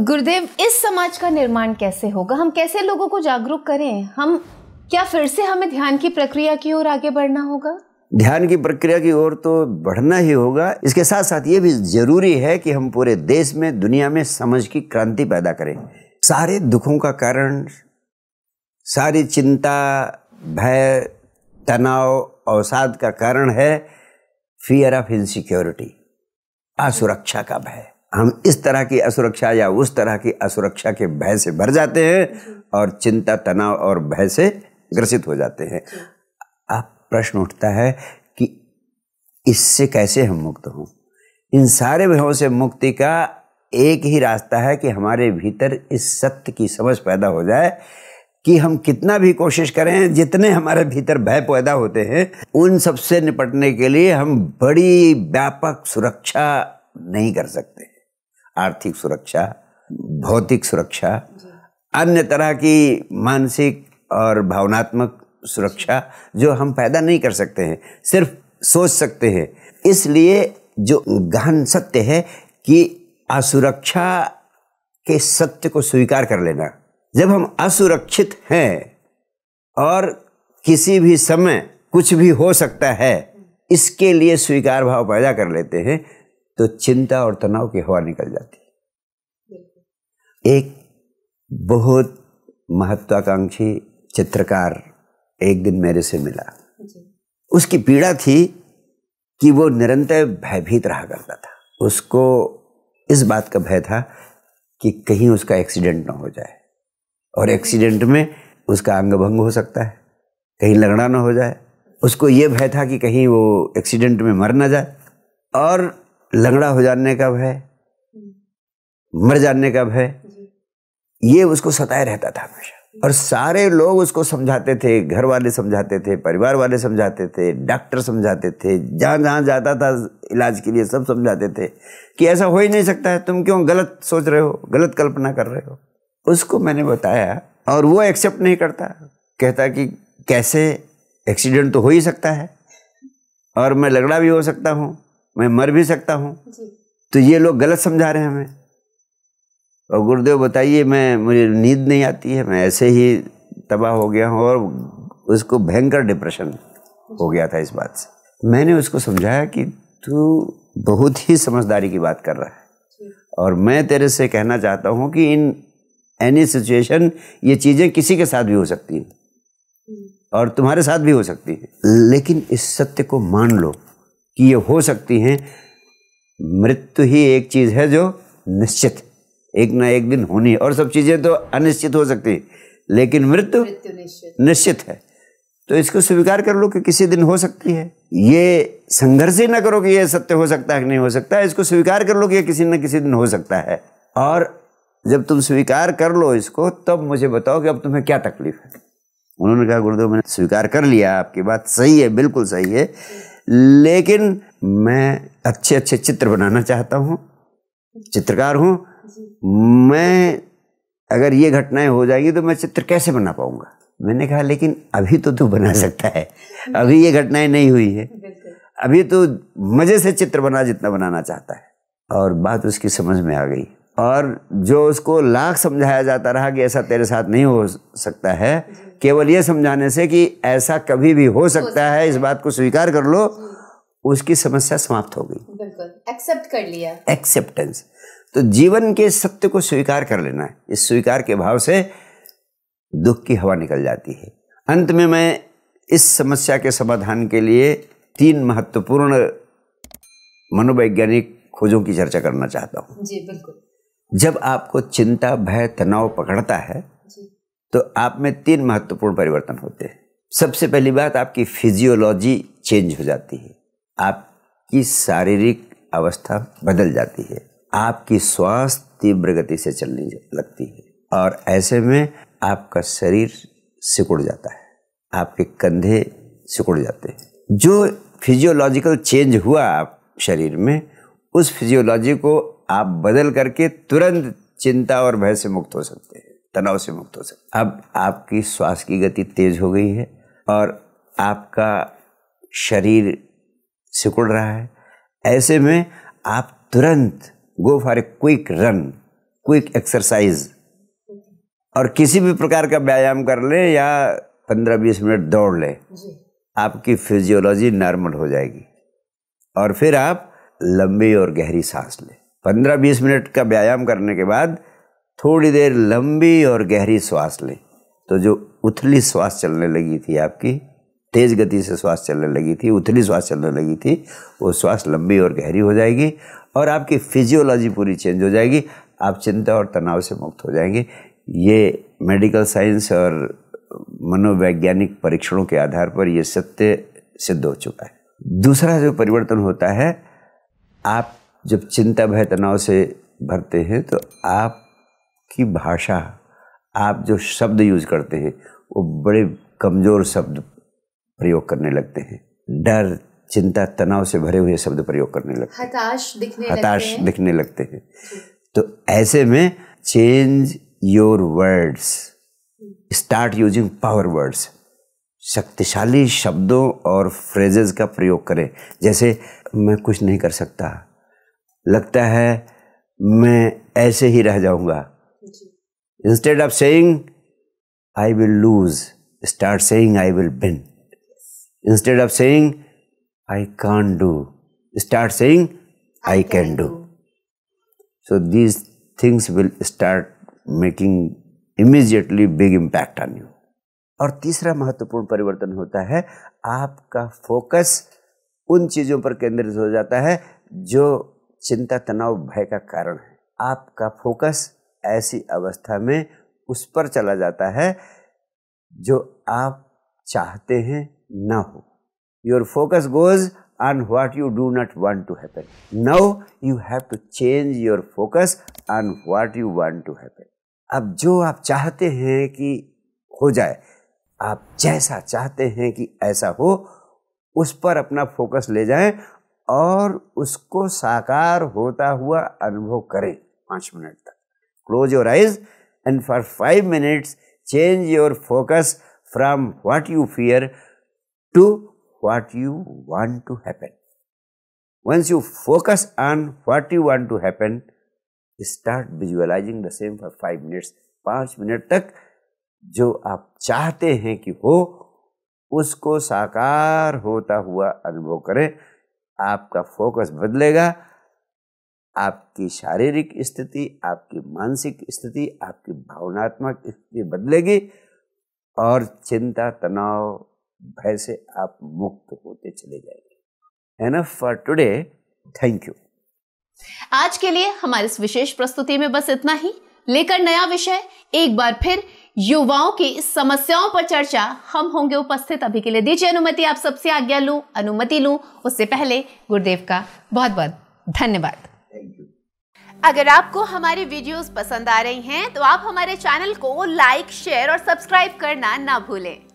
गुरुदेव इस समाज का निर्माण कैसे होगा हम कैसे लोगों को जागरूक करें हम क्या फिर से हमें ध्यान की प्रक्रिया की ओर आगे बढ़ना होगा ध्यान की प्रक्रिया की ओर तो बढ़ना ही होगा इसके साथ साथ ये भी जरूरी है कि हम पूरे देश में दुनिया में समझ की क्रांति पैदा करें सारे दुखों का कारण सारी चिंता भय तनाव अवसाद का कारण है फियर ऑफ इनसिक्योरिटी असुरक्षा का भय हम इस तरह की असुरक्षा या उस तरह की असुरक्षा के भय से भर जाते हैं और चिंता तनाव और भय से ग्रसित हो जाते हैं अब प्रश्न उठता है कि इससे कैसे हम मुक्त हों इन सारे भयों से मुक्ति का एक ही रास्ता है कि हमारे भीतर इस सत्य की समझ पैदा हो जाए कि हम कितना भी कोशिश करें जितने हमारे भीतर भय पैदा होते हैं उन सबसे निपटने के लिए हम बड़ी व्यापक सुरक्षा नहीं कर सकते आर्थिक सुरक्षा भौतिक सुरक्षा अन्य तरह की मानसिक और भावनात्मक सुरक्षा जो हम पैदा नहीं कर सकते हैं सिर्फ सोच सकते हैं इसलिए जो गहन सत्य है कि असुरक्षा के सत्य को स्वीकार कर लेना जब हम असुरक्षित हैं और किसी भी समय कुछ भी हो सकता है इसके लिए स्वीकार भाव पैदा कर लेते हैं तो चिंता और तनाव की हवा निकल जाती है एक बहुत महत्वाकांक्षी चित्रकार एक दिन मेरे से मिला उसकी पीड़ा थी कि वो निरंतर भयभीत रहा करता था उसको इस बात का भय था कि कहीं उसका एक्सीडेंट ना हो जाए और एक्सीडेंट में उसका अंग भंग हो सकता है कहीं लगना ना हो जाए उसको ये भय था कि कहीं वो एक्सीडेंट में मर ना जाए और लंगड़ा हो जाने का भय मर जाने का भय ये उसको सताए रहता था हमेशा हम्म। और सारे लोग उसको समझाते थे घर वाले समझाते थे परिवार वाले समझाते थे डॉक्टर समझाते थे जहाँ जहाँ जाता था इलाज के लिए सब समझाते थे कि ऐसा हो ही नहीं सकता है तुम क्यों गलत सोच रहे हो गलत कल्पना कर रहे हो उसको मैंने बताया और वो एक्सेप्ट नहीं करता कहता कि कैसे एक्सीडेंट तो हो ही सकता है और मैं लगड़ा भी हो सकता हूँ मैं मर भी सकता हूँ तो ये लोग गलत समझा रहे हैं हमें और गुरुदेव बताइए मैं मुझे नींद नहीं आती है मैं ऐसे ही तबाह हो गया हूँ और उसको भयंकर डिप्रेशन हो गया था इस बात से मैंने उसको समझाया कि तू बहुत ही समझदारी की बात कर रहा है और मैं तेरे से कहना चाहता हूँ कि इन एनी सिचुएशन ये चीज़ें किसी के साथ भी हो सकती हैं और तुम्हारे साथ भी हो सकती है लेकिन इस सत्य को मान लो कि ये हो सकती हैं मृत्यु ही एक चीज़ है जो निश्चित एक ना एक दिन होनी और सब चीज़ें तो अनिश्चित हो सकती हैं लेकिन मृत्यु निश्चित है तो इसको स्वीकार कर लो कि किसी दिन हो सकती है ये संघर्ष ही ना करो कि ये सत्य हो सकता है कि नहीं हो सकता है इसको स्वीकार कर लो कि ये किसी न किसी दिन हो सकता है और जब तुम स्वीकार कर लो इसको तब मुझे बताओ कि अब तुम्हें क्या तकलीफ है उन्होंने कहा गुरुदेव मैंने स्वीकार कर लिया आपकी बात सही है बिल्कुल सही है लेकिन मैं अच्छे अच्छे चित्र बनाना चाहता हूँ चित्रकार हूँ मैं अगर ये घटनाएं हो जाएंगी तो मैं चित्र कैसे बना पाऊंगा मैंने कहा लेकिन अभी तो तू बना सकता है अभी ये घटनाएं नहीं हुई है अभी तो मज़े से चित्र बना जितना बनाना चाहता है और बात उसकी समझ में आ गई और जो उसको लाख समझाया जाता रहा कि ऐसा तेरे साथ नहीं हो सकता है केवल ये समझाने से कि ऐसा कभी भी हो सकता है इस बात को स्वीकार कर लो उसकी समस्या समाप्त हो गई बिल्कुल एक्सेप्ट कर लिया एक्सेप्टेंस तो जीवन के सत्य को स्वीकार कर लेना है इस स्वीकार के भाव से दुख की हवा निकल जाती है अंत में मैं इस समस्या के समाधान के लिए तीन महत्वपूर्ण मनोवैज्ञानिक खोजों की चर्चा करना चाहता हूँ जी बिल्कुल जब आपको चिंता भय तनाव पकड़ता है तो आप में तीन महत्वपूर्ण परिवर्तन होते हैं सबसे पहली बात आपकी फिजियोलॉजी चेंज हो जाती है आपकी शारीरिक अवस्था बदल जाती है आपकी श्वास तीव्र गति से चलने लगती है और ऐसे में आपका शरीर सिकुड़ जाता है आपके कंधे सिकुड़ जाते हैं जो फिजियोलॉजिकल चेंज हुआ आप शरीर में उस फिजियोलॉजी को आप बदल करके तुरंत चिंता और भय से मुक्त हो सकते हैं तनाव से मुक्त हो सकते अब आपकी श्वास की गति तेज हो गई है और आपका शरीर सिकुड़ रहा है ऐसे में आप तुरंत go for a quick run quick exercise और किसी भी प्रकार का व्यायाम कर लें या पंद्रह बीस मिनट दौड़ लें आपकी फिजियोलॉजी नॉर्मल हो जाएगी और फिर आप लंबी और गहरी सांस लें पंद्रह बीस मिनट का व्यायाम करने के बाद थोड़ी देर लंबी और गहरी श्वास लें तो जो उथली श्वास चलने लगी थी आपकी तेज़ गति से श्वास चलने लगी थी उथली श्वास चलने लगी थी वो श्वास लंबी और गहरी हो जाएगी और आपकी फिजियोलॉजी पूरी चेंज हो जाएगी आप चिंता और तनाव से मुक्त हो जाएंगे ये मेडिकल साइंस और मनोवैज्ञानिक परीक्षणों के आधार पर यह सत्य सिद्ध हो चुका है दूसरा जो परिवर्तन होता है आप जब चिंता भय तनाव से भरते हैं तो आप की भाषा आप जो शब्द यूज करते हैं वो बड़े कमज़ोर शब्द प्रयोग करने लगते हैं डर चिंता तनाव से भरे हुए शब्द प्रयोग करने लगते हताश दिखने हताश लगते दिखने लगते हैं तो ऐसे में change your words start using power words शक्तिशाली शब्दों और फ्रेजेस का प्रयोग करें जैसे मैं कुछ नहीं कर सकता लगता है मैं ऐसे ही रह जाऊंगा instead of lose I will lose start win instead of saying i can't do start saying do I can, can do. do so these things will start making immediately big impact on you और तीसरा महत्वपूर्ण परिवर्तन होता है आपका focus उन चीज़ों पर केंद्रित हो जाता है जो चिंता तनाव भय का कारण है आपका फोकस ऐसी अवस्था में उस पर चला जाता है जो आप चाहते हैं ना हो your focus goes on what you do not want to happen now you have to change your focus on what you want to happen अब जो आप चाहते हैं कि हो जाए आप जैसा चाहते हैं कि ऐसा हो उस पर अपना फोकस ले जाएं और उसको साकार होता हुआ अनुभव करें पाँच मिनट तक Close your eyes and for 5 minutes change your focus from what you fear to what you want to happen. Once you focus on what you want to happen, start visualizing the same for 5 minutes. 5 minute तक जो आप चाहते हैं कि हो उसको साकार होता हुआ अनुभव करें आपका फोकस बदलेगा आपकी शारीरिक स्थिति आपकी मानसिक स्थिति आपकी भावनात्मक स्थिति बदलेगी और चिंता तनाव भय से आप मुक्त होते चले जाएंगे enough for today thank you आज के लिए हमारे इस विशेष प्रस्तुति में बस इतना ही लेकर नया विषय एक बार फिर युवाओं की समस्याओं पर चर्चा हम होंगे उपस्थित अभी के लिए दीजिए अनुमति आप सबसे आज्ञा लूं अनुमति लूं उससे पहले गुरुदेव का बहुत बहुत धन्यवाद अगर आपको हमारे वीडियोस पसंद आ रही हैं तो आप हमारे चैनल को लाइक शेयर और सब्सक्राइब करना ना भूलें